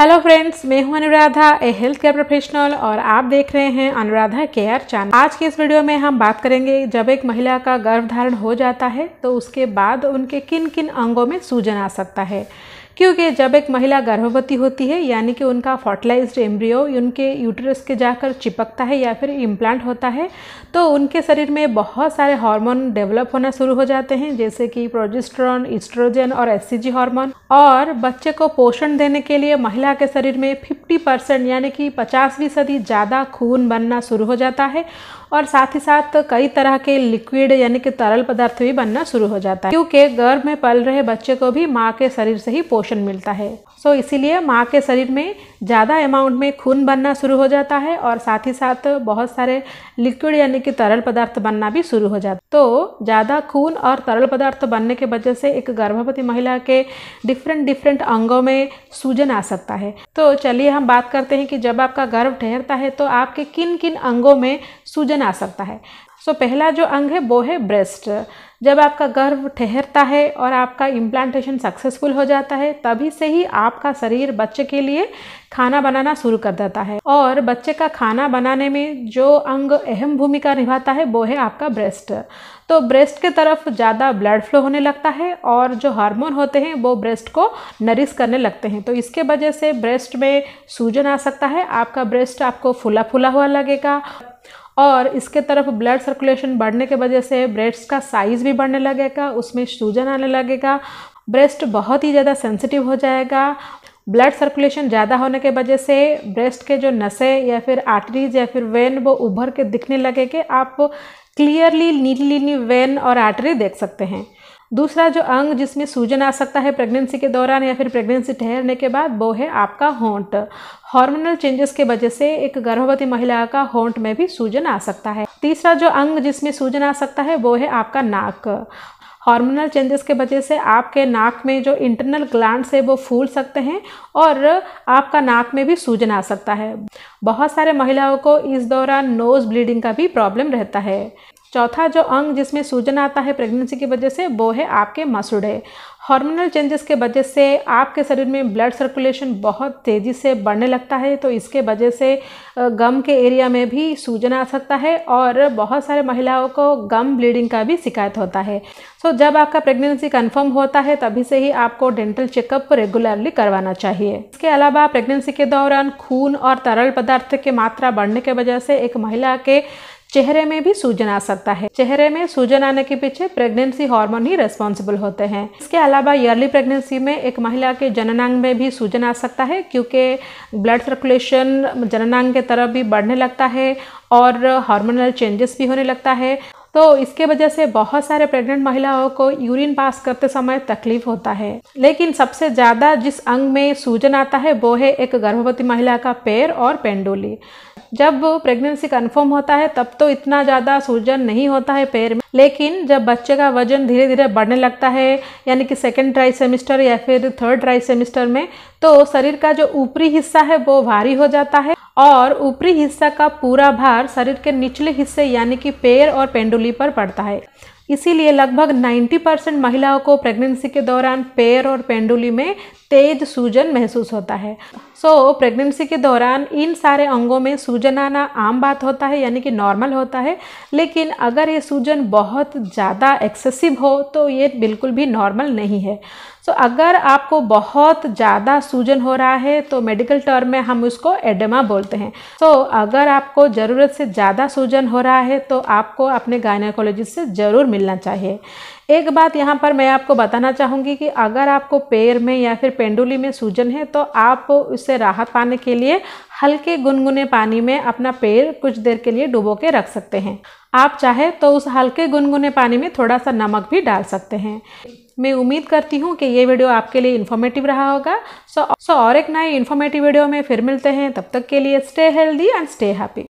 hello friends मैं हूं Anuradha a health care professional और आप देख रहे हैं अनुराधा केयर चैनल आज के इस वीडियो में हम बात करेंगे जब एक महिला का गर्भधारण हो जाता है तो उसके बाद उनके किन किन अंगों में सूजन आ सकता है क्योंकि जब एक महिला गर्भवती होती है यानी कि उनका फर्टिलाइज्ड एम्ब्रियो उनके यूटरस के जाकर चिपकता है या फिर इम्प्लांट होता है तो उनके शरीर में बहुत सारे हार्मोन डेवलप होना शुरू हो जाते हैं जैसे कि प्रोजेस्ट्रॉन इस्ट्रोजन और एस हार्मोन और बच्चे को पोषण देने के लिए महिला के शरीर में 50 परसेंट यानी कि पचासवीं सदी ज़्यादा खून बनना शुरू हो जाता है और साथ ही साथ कई तरह के लिक्विड यानी कि तरल पदार्थ भी बनना शुरू हो जाता है क्योंकि गर्भ में पल रहे बच्चे को भी माँ के शरीर से ही पोषण मिलता है सो इसीलिए माँ के शरीर में ज़्यादा अमाउंट में खून बनना शुरू हो जाता है और साथ ही साथ बहुत सारे लिक्विड यानी कि तरल पदार्थ बनना भी शुरू हो जाता है तो ज़्यादा खून और तरल पदार्थ बनने के वजह से एक गर्भवती महिला के डिफरेंट डिफरेंट अंगों में सूजन आ सकता है तो चलिए हम बात करते हैं कि जब आपका गर्भ ठहरता है तो आपके किन किन अंगों में सूजन क्वेश्चन आ सकता है सो so, पहला जो अंग है वो है ब्रेस्ट जब आपका गर्भ ठहरता है और आपका इम्प्लांटेशन सक्सेसफुल हो जाता है तभी से ही आपका शरीर बच्चे के लिए खाना बनाना शुरू कर देता है और बच्चे का खाना बनाने में जो अंग अहम भूमिका निभाता है वो है आपका ब्रेस्ट तो ब्रेस्ट के तरफ ज़्यादा ब्लड फ्लो होने लगता है और जो हार्मोन होते हैं वो ब्रेस्ट को नरिश करने लगते हैं तो इसके वजह से ब्रेस्ट में सूजन आ सकता है आपका ब्रेस्ट आपको फुला फुला हुआ लगेगा और इसके तरफ ब्लड सर्कुलेशन बढ़ने के वजह से ब्रेस्ट का साइज़ भी बढ़ने लगेगा उसमें सूजन आने लगेगा ब्रेस्ट बहुत ही ज़्यादा सेंसिटिव हो जाएगा ब्लड सर्कुलेशन ज़्यादा होने के वजह से ब्रेस्ट के जो नशे या फिर आर्टरीज या फिर वेन वो उभर के दिखने कि आप क्लियरली नीली नीली वेन और आर्टरी देख सकते हैं दूसरा जो अंग जिसमें सूजन आ सकता है प्रेगनेंसी के दौरान या फिर प्रेगनेंसी ठहरने के बाद वो है आपका होंट हार्मोनल चेंजेस के वजह से एक गर्भवती महिला का होंट में भी सूजन आ सकता है तीसरा जो अंग जिसमें सूजन आ सकता है वो है आपका नाक हार्मोनल चेंजेस के वजह से आपके नाक में जो इंटरनल ग्लैंड्स है वो फूल सकते हैं और आपका नाक में भी सूजन आ सकता है बहुत सारे महिलाओं को इस दौरान नोज़ ब्लीडिंग का भी प्रॉब्लम रहता है चौथा जो अंग जिसमें सूजन आता है प्रेगनेंसी की वजह से वो है आपके मसूड़े हार्मोनल चेंजेस के वजह से आपके शरीर में ब्लड सर्कुलेशन बहुत तेज़ी से बढ़ने लगता है तो इसके वजह से गम के एरिया में भी सूजन आ सकता है और बहुत सारे महिलाओं को गम ब्लीडिंग का भी शिकायत होता है सो जब आपका प्रेगनेंसी कंफर्म होता है तभी से ही आपको डेंटल चेकअप रेगुलरली करवाना चाहिए इसके अलावा प्रेगनेंसी के दौरान खून और तरल पदार्थ की मात्रा बढ़ने के वजह से एक महिला के चेहरे में भी सूजन आ सकता है चेहरे में सूजन आने के पीछे प्रेगनेंसी हार्मोन ही रेस्पॉन्सिबल होते हैं इसके अलावा ईयरली प्रेगनेंसी में एक महिला के जननांग में भी सूजन आ सकता है क्योंकि ब्लड सर्कुलेशन जननांग के तरफ भी बढ़ने लगता है और हार्मोनल चेंजेस भी होने लगता है तो इसके वजह से बहुत सारे प्रेग्नेंट महिलाओं को यूरिन पास करते समय तकलीफ होता है लेकिन सबसे ज़्यादा जिस अंग में सूजन आता है वो है एक गर्भवती महिला का पैर और पेंडोली जब प्रेगनेंसी कन्फर्म होता है तब तो इतना ज़्यादा सूजन नहीं होता है पैर में लेकिन जब बच्चे का वजन धीरे धीरे बढ़ने लगता है यानी कि सेकेंड ट्राई सेमिस्टर या फिर थर्ड ट्राई सेमिस्टर में तो शरीर का जो ऊपरी हिस्सा है वो भारी हो जाता है और ऊपरी हिस्सा का पूरा भार शरीर के निचले हिस्से यानी कि पैर और पेंडुली पर पड़ता है इसीलिए लगभग 90 परसेंट महिलाओं को प्रेगनेंसी के दौरान पैर और पेंडुली में तेज सूजन महसूस होता है सो so, प्रेगनेंसी के दौरान इन सारे अंगों में सूजन आना आम बात होता है यानी कि नॉर्मल होता है लेकिन अगर ये सूजन बहुत ज़्यादा एक्सेसिव हो तो ये बिल्कुल भी नॉर्मल नहीं है सो so, अगर आपको बहुत ज़्यादा सूजन हो रहा है तो मेडिकल टर्म में हम उसको एडमा बोलते हैं सो so, अगर आपको ज़रूरत से ज़्यादा सूजन हो रहा है तो आपको अपने गायनाकोलॉजिस्ट से ज़रूर मिलना चाहिए एक बात यहाँ पर मैं आपको बताना चाहूँगी कि अगर आपको पैर में या फिर पेंडुली में सूजन है तो आप उससे राहत पाने के लिए हल्के गुनगुने पानी में अपना पैर कुछ देर के लिए डुबो के रख सकते हैं आप चाहे तो उस हल्के गुनगुने पानी में थोड़ा सा नमक भी डाल सकते हैं मैं उम्मीद करती हूँ कि ये वीडियो आपके लिए इन्फॉर्मेटिव रहा होगा सो सो और एक नए इन्फॉर्मेटिव वीडियो में फिर मिलते हैं तब तक के लिए stay healthy and stay happy